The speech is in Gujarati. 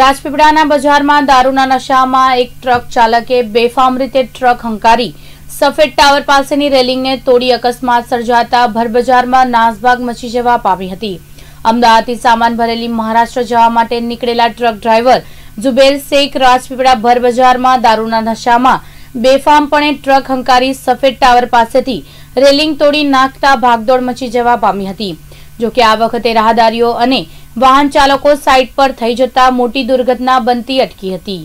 રાજપીપળાના બજારમાં દારૂના નશામાં એક ટ્રક ચાલકે બેફામ રીતે ટ્રક હંકારી સફેદ ટાવર પાસેની રેલિંગને તોડી અકસ્માત સર્જાતા ભરબજારમાં નાસભાગ મચી જવા પામી હતી અમદાવાદથી સામાન ભરેલી મહારાષ્ટ્ર જવા માટે નીકળેલા ટ્રક ડ્રાઈવર ઝુબેર શેખ રાજપીપળા ભરબજારમાં દારૂના નશામાં બેફામપણે ટ્રક હંકારી સફેદ ટાવર પાસેથી રેલિંગ તોડી નાખતા ભાગદોડ મચી જવા પામી હતી જોકે આ વખતે રાહદારીઓ અને वाहन चालकों साइट पर थी जता मोटी दुर्घटना बनती अटकी थी